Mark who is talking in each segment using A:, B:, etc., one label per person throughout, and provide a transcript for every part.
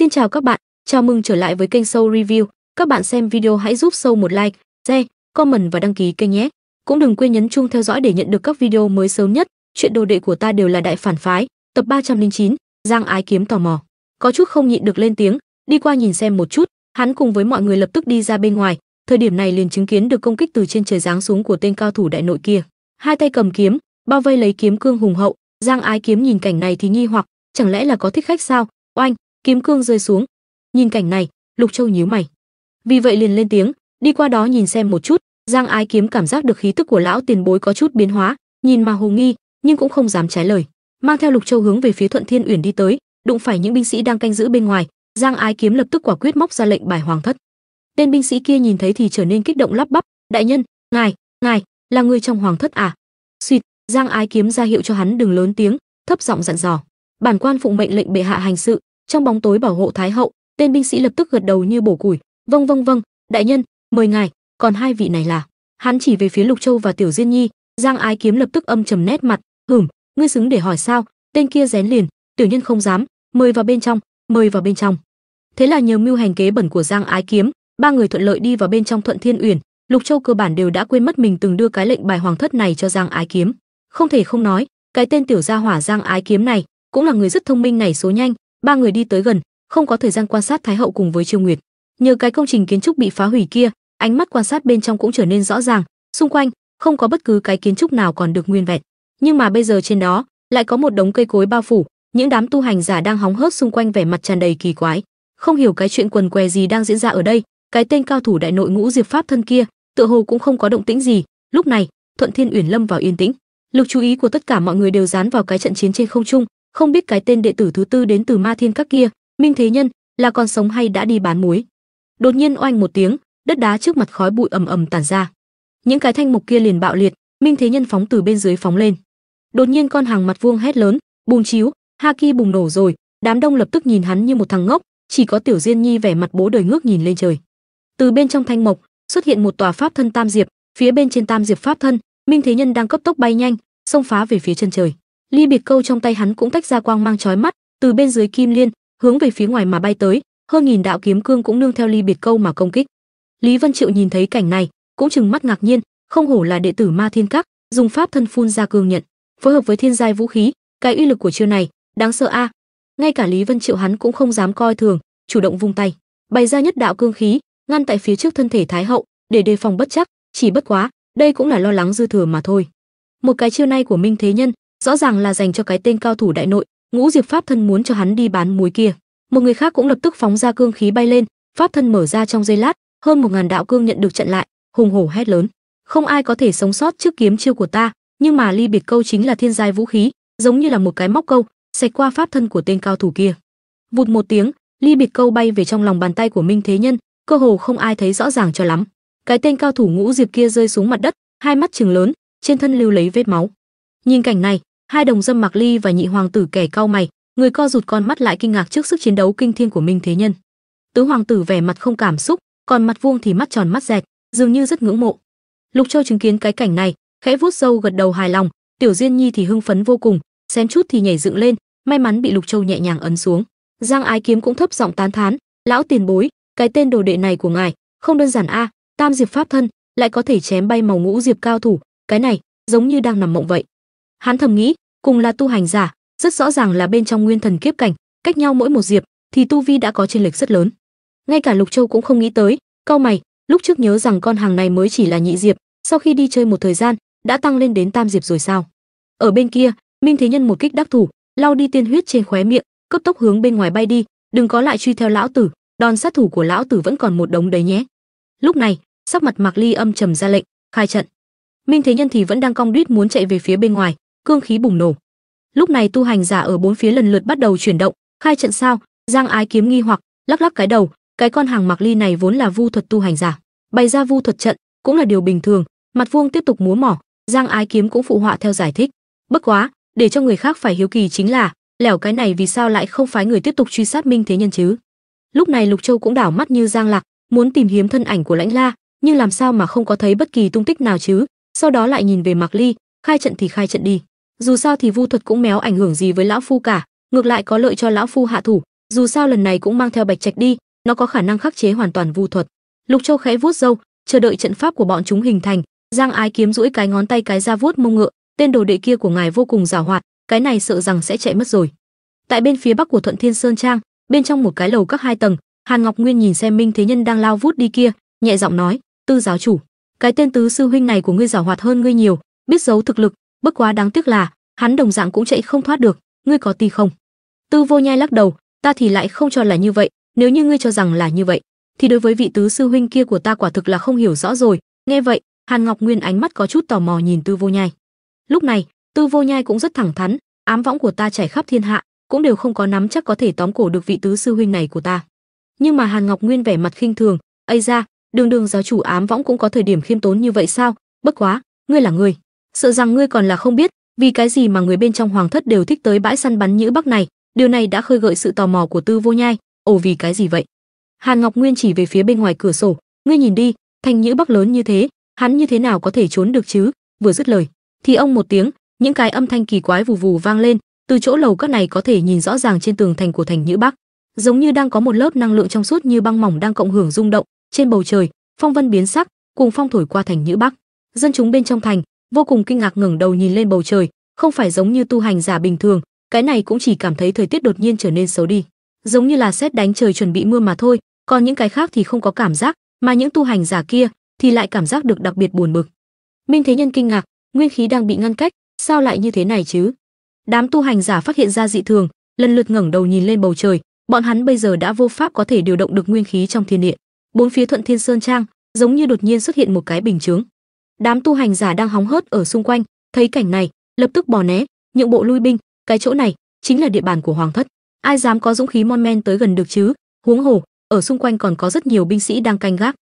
A: Xin chào các bạn, chào mừng trở lại với kênh Sâu Review. Các bạn xem video hãy giúp Sâu một like, share, comment và đăng ký kênh nhé. Cũng đừng quên nhấn chuông theo dõi để nhận được các video mới sớm nhất. Chuyện đồ đệ của ta đều là đại phản phái, tập 309, Giang Ái Kiếm tò mò. Có chút không nhịn được lên tiếng, đi qua nhìn xem một chút, hắn cùng với mọi người lập tức đi ra bên ngoài. Thời điểm này liền chứng kiến được công kích từ trên trời giáng xuống của tên cao thủ đại nội kia. Hai tay cầm kiếm, bao vây lấy kiếm cương hùng hậu, Giang Ái Kiếm nhìn cảnh này thì nghi hoặc, chẳng lẽ là có thích khách sao? Oanh, kiếm cương rơi xuống. Nhìn cảnh này, Lục Châu nhíu mày. Vì vậy liền lên tiếng, đi qua đó nhìn xem một chút, Giang Ái Kiếm cảm giác được khí tức của lão tiền bối có chút biến hóa, nhìn mà hồ nghi, nhưng cũng không dám trái lời. Mang theo Lục Châu hướng về phía Thuận Thiên Uyển đi tới, đụng phải những binh sĩ đang canh giữ bên ngoài, Giang Ái Kiếm lập tức quả quyết móc ra lệnh bài hoàng thất. Tên binh sĩ kia nhìn thấy thì trở nên kích động lắp bắp, "Đại nhân, ngài, ngài là người trong hoàng thất à?" Xuyệt, Giang Ái Kiếm ra hiệu cho hắn đừng lớn tiếng, thấp giọng dặn dò, "Bản quan phụng mệnh lệnh bệ hạ hành sự, trong bóng tối bảo hộ thái hậu tên binh sĩ lập tức gật đầu như bổ củi vâng vâng vâng đại nhân mời ngài còn hai vị này là hắn chỉ về phía lục châu và tiểu diên nhi giang ái kiếm lập tức âm trầm nét mặt hửm ngươi xứng để hỏi sao tên kia rén liền tiểu nhân không dám mời vào bên trong mời vào bên trong thế là nhờ mưu hành kế bẩn của giang ái kiếm ba người thuận lợi đi vào bên trong thuận thiên uyển lục châu cơ bản đều đã quên mất mình từng đưa cái lệnh bài hoàng thất này cho giang ái kiếm không thể không nói cái tên tiểu gia hỏa giang ái kiếm này cũng là người rất thông minh này số nhanh ba người đi tới gần không có thời gian quan sát thái hậu cùng với chiêu nguyệt nhờ cái công trình kiến trúc bị phá hủy kia ánh mắt quan sát bên trong cũng trở nên rõ ràng xung quanh không có bất cứ cái kiến trúc nào còn được nguyên vẹn nhưng mà bây giờ trên đó lại có một đống cây cối bao phủ những đám tu hành giả đang hóng hớt xung quanh vẻ mặt tràn đầy kỳ quái không hiểu cái chuyện quần què gì đang diễn ra ở đây cái tên cao thủ đại nội ngũ diệp pháp thân kia tựa hồ cũng không có động tĩnh gì lúc này thuận thiên uyển lâm vào yên tĩnh lực chú ý của tất cả mọi người đều dán vào cái trận chiến trên không trung không biết cái tên đệ tử thứ tư đến từ ma thiên các kia minh thế nhân là còn sống hay đã đi bán muối đột nhiên oanh một tiếng đất đá trước mặt khói bụi ầm ầm tản ra những cái thanh mục kia liền bạo liệt minh thế nhân phóng từ bên dưới phóng lên đột nhiên con hàng mặt vuông hét lớn bùng chiếu haki bùng nổ rồi đám đông lập tức nhìn hắn như một thằng ngốc chỉ có tiểu diên nhi vẻ mặt bố đời ngước nhìn lên trời từ bên trong thanh mộc xuất hiện một tòa pháp thân tam diệp phía bên trên tam diệp pháp thân minh thế nhân đang cấp tốc bay nhanh xông phá về phía chân trời ly biệt câu trong tay hắn cũng tách ra quang mang chói mắt, từ bên dưới kim liên, hướng về phía ngoài mà bay tới, hơn nghìn đạo kiếm cương cũng nương theo ly biệt câu mà công kích. Lý Vân Triệu nhìn thấy cảnh này, cũng chừng mắt ngạc nhiên, không hổ là đệ tử Ma Thiên Các, dùng pháp thân phun ra cương nhận, phối hợp với thiên giai vũ khí, cái uy lực của chiêu này, đáng sợ a. Ngay cả Lý Vân Triệu hắn cũng không dám coi thường, chủ động vung tay, bày ra nhất đạo cương khí, ngăn tại phía trước thân thể Thái hậu, để đề phòng bất chắc, chỉ bất quá, đây cũng là lo lắng dư thừa mà thôi. Một cái chiêu này của Minh Thế Nhân, rõ ràng là dành cho cái tên cao thủ đại nội ngũ diệp pháp thân muốn cho hắn đi bán muối kia một người khác cũng lập tức phóng ra cương khí bay lên pháp thân mở ra trong giây lát hơn một ngàn đạo cương nhận được chặn lại hùng hổ hét lớn không ai có thể sống sót trước kiếm chiêu của ta nhưng mà ly biệt câu chính là thiên giai vũ khí giống như là một cái móc câu xẹt qua pháp thân của tên cao thủ kia vụt một tiếng ly biệt câu bay về trong lòng bàn tay của minh thế nhân cơ hồ không ai thấy rõ ràng cho lắm cái tên cao thủ ngũ diệp kia rơi xuống mặt đất hai mắt chừng lớn trên thân lưu lấy vết máu nhìn cảnh này hai đồng dâm Mạc Ly và nhị hoàng tử kẻ cao mày, người co rụt con mắt lại kinh ngạc trước sức chiến đấu kinh thiên của Minh Thế Nhân. Tứ hoàng tử vẻ mặt không cảm xúc, còn mặt vuông thì mắt tròn mắt dẹt, dường như rất ngưỡng mộ. Lục Châu chứng kiến cái cảnh này, khẽ vuốt râu gật đầu hài lòng, Tiểu Diên Nhi thì hưng phấn vô cùng, xém chút thì nhảy dựng lên, may mắn bị Lục Châu nhẹ nhàng ấn xuống. Giang Ái Kiếm cũng thấp giọng tán thán, "Lão tiền bối, cái tên đồ đệ này của ngài, không đơn giản a, Tam Diệp pháp thân, lại có thể chém bay màu ngũ diệp cao thủ, cái này giống như đang nằm mộng vậy." Hắn thầm nghĩ, cùng là tu hành giả, rất rõ ràng là bên trong nguyên thần kiếp cảnh, cách nhau mỗi một diệp thì tu vi đã có chênh lệch rất lớn. Ngay cả Lục Châu cũng không nghĩ tới, cau mày, lúc trước nhớ rằng con hàng này mới chỉ là nhị diệp, sau khi đi chơi một thời gian, đã tăng lên đến tam diệp rồi sao? Ở bên kia, Minh Thế Nhân một kích đắc thủ, lau đi tiên huyết trên khóe miệng, cấp tốc hướng bên ngoài bay đi, đừng có lại truy theo lão tử, đòn sát thủ của lão tử vẫn còn một đống đấy nhé. Lúc này, sắc mặt Mạc Ly âm trầm ra lệnh, khai trận. Minh Thế Nhân thì vẫn đang cong đít muốn chạy về phía bên ngoài, cương khí bùng nổ. Lúc này tu hành giả ở bốn phía lần lượt bắt đầu chuyển động, khai trận sao? Giang Ái Kiếm nghi hoặc, lắc lắc cái đầu, cái con hàng mặc ly này vốn là vu thuật tu hành giả, bày ra vu thuật trận cũng là điều bình thường. Mặt Vuông tiếp tục múa mỏ, Giang Ái Kiếm cũng phụ họa theo giải thích. Bất quá, để cho người khác phải hiếu kỳ chính là, lẻo cái này vì sao lại không phái người tiếp tục truy sát Minh Thế Nhân chứ? Lúc này Lục Châu cũng đảo mắt như Giang Lạc, muốn tìm hiếm thân ảnh của Lãnh La, nhưng làm sao mà không có thấy bất kỳ tung tích nào chứ? Sau đó lại nhìn về Mạc Ly, khai trận thì khai trận đi dù sao thì vu thuật cũng méo ảnh hưởng gì với lão phu cả ngược lại có lợi cho lão phu hạ thủ dù sao lần này cũng mang theo bạch trạch đi nó có khả năng khắc chế hoàn toàn vu thuật lục châu khẽ vuốt râu chờ đợi trận pháp của bọn chúng hình thành giang ái kiếm duỗi cái ngón tay cái ra vuốt mông ngựa tên đồ đệ kia của ngài vô cùng giàu hoạt cái này sợ rằng sẽ chạy mất rồi tại bên phía bắc của thuận thiên sơn trang bên trong một cái lầu các hai tầng hàn ngọc nguyên nhìn xem minh thế nhân đang lao vút đi kia nhẹ giọng nói tư giáo chủ cái tên tứ sư huynh này của ngươi giàu hoạt hơn ngươi nhiều biết giấu thực lực bất quá đáng tiếc là hắn đồng dạng cũng chạy không thoát được, ngươi có tin không? Tư Vô Nhai lắc đầu, ta thì lại không cho là như vậy, nếu như ngươi cho rằng là như vậy, thì đối với vị tứ sư huynh kia của ta quả thực là không hiểu rõ rồi. Nghe vậy, Hàn Ngọc Nguyên ánh mắt có chút tò mò nhìn Tư Vô Nhai. Lúc này, Tư Vô Nhai cũng rất thẳng thắn, ám võng của ta trải khắp thiên hạ, cũng đều không có nắm chắc có thể tóm cổ được vị tứ sư huynh này của ta. Nhưng mà Hàn Ngọc Nguyên vẻ mặt khinh thường, "Ây ra, đường đường giáo chủ ám võng cũng có thời điểm khiêm tốn như vậy sao? Bất quá, ngươi là người, sợ rằng ngươi còn là không biết, vì cái gì mà người bên trong hoàng thất đều thích tới bãi săn bắn nhữ bắc này, điều này đã khơi gợi sự tò mò của Tư Vô Nhai, ồ vì cái gì vậy? Hàn Ngọc Nguyên chỉ về phía bên ngoài cửa sổ, ngươi nhìn đi, thành nhữ bắc lớn như thế, hắn như thế nào có thể trốn được chứ? Vừa dứt lời, thì ông một tiếng, những cái âm thanh kỳ quái vù vù vang lên, từ chỗ lầu các này có thể nhìn rõ ràng trên tường thành của thành nhữ bắc, giống như đang có một lớp năng lượng trong suốt như băng mỏng đang cộng hưởng rung động, trên bầu trời, phong vân biến sắc, cùng phong thổi qua thành nhữ bắc. Dân chúng bên trong thành, vô cùng kinh ngạc ngẩng đầu nhìn lên bầu trời, không phải giống như tu hành giả bình thường, cái này cũng chỉ cảm thấy thời tiết đột nhiên trở nên xấu đi, giống như là sét đánh trời chuẩn bị mưa mà thôi, còn những cái khác thì không có cảm giác, mà những tu hành giả kia thì lại cảm giác được đặc biệt buồn bực. Minh Thế Nhân kinh ngạc, nguyên khí đang bị ngăn cách, sao lại như thế này chứ? Đám tu hành giả phát hiện ra dị thường, lần lượt ngẩng đầu nhìn lên bầu trời, bọn hắn bây giờ đã vô pháp có thể điều động được nguyên khí trong thiên địa. Bốn phía Thuận Thiên Sơn Trang, giống như đột nhiên xuất hiện một cái bình chướng đám tu hành giả đang hóng hớt ở xung quanh thấy cảnh này lập tức bỏ né nhượng bộ lui binh cái chỗ này chính là địa bàn của hoàng thất ai dám có dũng khí mon men tới gần được chứ huống hồ ở xung quanh còn có rất nhiều binh sĩ đang canh gác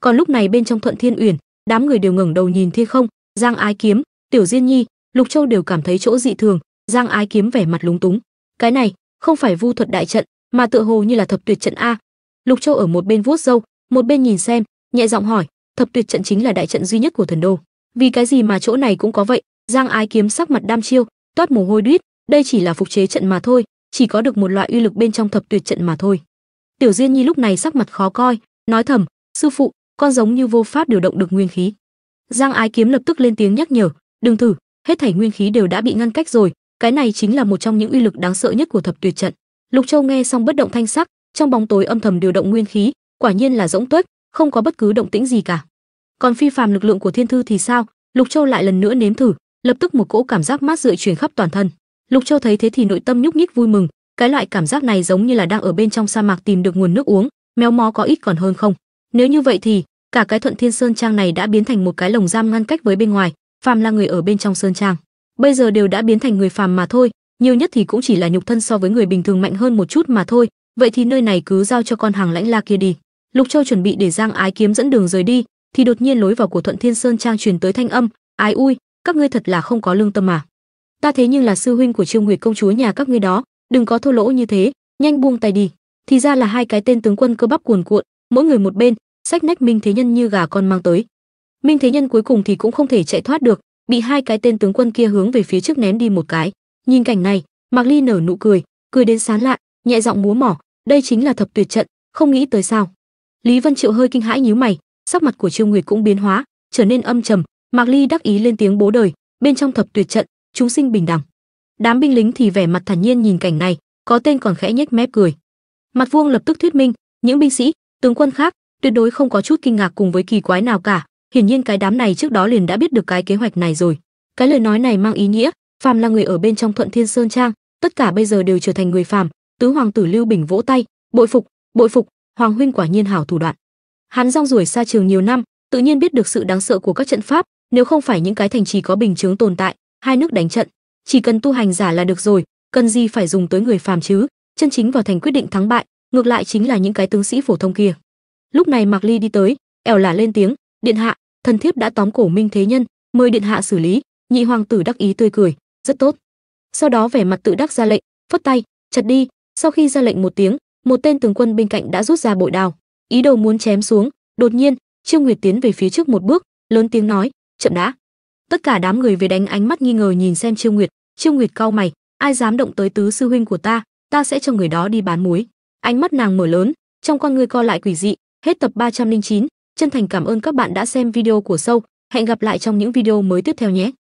A: còn lúc này bên trong thuận thiên uyển đám người đều ngẩng đầu nhìn thiên không giang ái kiếm tiểu diên nhi lục châu đều cảm thấy chỗ dị thường giang ái kiếm vẻ mặt lúng túng cái này không phải vu thuật đại trận mà tựa hồ như là thập tuyệt trận a lục châu ở một bên vuốt râu một bên nhìn xem nhẹ giọng hỏi thập tuyệt trận chính là đại trận duy nhất của thần đô. Vì cái gì mà chỗ này cũng có vậy? Giang Ái Kiếm sắc mặt đam chiêu, toát mồ hôi đuýt, đây chỉ là phục chế trận mà thôi, chỉ có được một loại uy lực bên trong thập tuyệt trận mà thôi. Tiểu Diên Nhi lúc này sắc mặt khó coi, nói thầm, sư phụ, con giống như vô pháp điều động được nguyên khí. Giang Ái Kiếm lập tức lên tiếng nhắc nhở, đừng thử, hết thảy nguyên khí đều đã bị ngăn cách rồi, cái này chính là một trong những uy lực đáng sợ nhất của thập tuyệt trận. Lục Châu nghe xong bất động thanh sắc, trong bóng tối âm thầm điều động nguyên khí, quả nhiên là rỗng tuếch, không có bất cứ động tĩnh gì cả còn phi phàm lực lượng của thiên thư thì sao lục châu lại lần nữa nếm thử lập tức một cỗ cảm giác mát rượi truyền khắp toàn thân lục châu thấy thế thì nội tâm nhúc nhích vui mừng cái loại cảm giác này giống như là đang ở bên trong sa mạc tìm được nguồn nước uống méo mó có ít còn hơn không nếu như vậy thì cả cái thuận thiên sơn trang này đã biến thành một cái lồng giam ngăn cách với bên ngoài phàm là người ở bên trong sơn trang bây giờ đều đã biến thành người phàm mà thôi nhiều nhất thì cũng chỉ là nhục thân so với người bình thường mạnh hơn một chút mà thôi vậy thì nơi này cứ giao cho con hàng lãnh la kia đi lục châu chuẩn bị để giang ái kiếm dẫn đường rời đi thì đột nhiên lối vào của thuận thiên sơn trang truyền tới thanh âm ai ui các ngươi thật là không có lương tâm mà ta thế nhưng là sư huynh của trương nguyệt công chúa nhà các ngươi đó đừng có thô lỗ như thế nhanh buông tay đi thì ra là hai cái tên tướng quân cơ bắp cuồn cuộn mỗi người một bên sách nách minh thế nhân như gà con mang tới minh thế nhân cuối cùng thì cũng không thể chạy thoát được bị hai cái tên tướng quân kia hướng về phía trước ném đi một cái nhìn cảnh này mạc ly nở nụ cười cười đến sáng lạ nhẹ giọng múa mỏ đây chính là thập tuyệt trận không nghĩ tới sao lý vân triệu hơi kinh hãi nhíu mày sắc mặt của Trương Nguyệt cũng biến hóa, trở nên âm trầm, Mạc Ly đắc ý lên tiếng bố đời, bên trong thập tuyệt trận, chúng sinh bình đẳng. Đám binh lính thì vẻ mặt thản nhiên nhìn cảnh này, có tên còn khẽ nhếch mép cười. Mặt Vuông lập tức thuyết minh, những binh sĩ, tướng quân khác tuyệt đối không có chút kinh ngạc cùng với kỳ quái nào cả, hiển nhiên cái đám này trước đó liền đã biết được cái kế hoạch này rồi. Cái lời nói này mang ý nghĩa, phàm là người ở bên trong Thuận Thiên Sơn Trang, tất cả bây giờ đều trở thành người phàm, tứ hoàng tử Lưu Bình vỗ tay, bội phục, bội phục, hoàng huynh quả nhiên hảo thủ đoạn hắn rong ruổi xa trường nhiều năm tự nhiên biết được sự đáng sợ của các trận pháp nếu không phải những cái thành trì có bình chướng tồn tại hai nước đánh trận chỉ cần tu hành giả là được rồi cần gì phải dùng tới người phàm chứ chân chính vào thành quyết định thắng bại ngược lại chính là những cái tướng sĩ phổ thông kia lúc này mạc ly đi tới ẻo là lên tiếng điện hạ thần thiếp đã tóm cổ minh thế nhân mời điện hạ xử lý nhị hoàng tử đắc ý tươi cười rất tốt sau đó vẻ mặt tự đắc ra lệnh phất tay chặt đi sau khi ra lệnh một tiếng một tên tướng quân bên cạnh đã rút ra bội đao ý đồ muốn chém xuống, đột nhiên, Trương Nguyệt tiến về phía trước một bước, lớn tiếng nói, "Chậm đã." Tất cả đám người về đánh ánh mắt nghi ngờ nhìn xem Trương Nguyệt, Trương Nguyệt cau mày, ai dám động tới tứ sư huynh của ta, ta sẽ cho người đó đi bán muối. Ánh mắt nàng mở lớn, trong con người co lại quỷ dị, hết tập 309, chân thành cảm ơn các bạn đã xem video của sâu, hẹn gặp lại trong những video mới tiếp theo nhé.